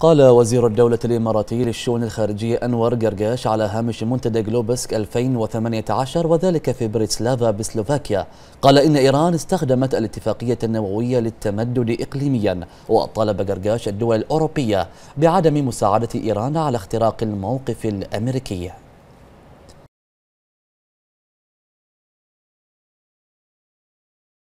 قال وزير الدولة الإماراتي للشؤون الخارجية أنور قرقاش على هامش منتدى جلوبسك 2018 وذلك في بريتسلافا بسلوفاكيا قال إن إيران استخدمت الاتفاقية النووية للتمدد إقليميا وطالب قرقاش الدول الأوروبية بعدم مساعدة إيران على اختراق الموقف الأمريكي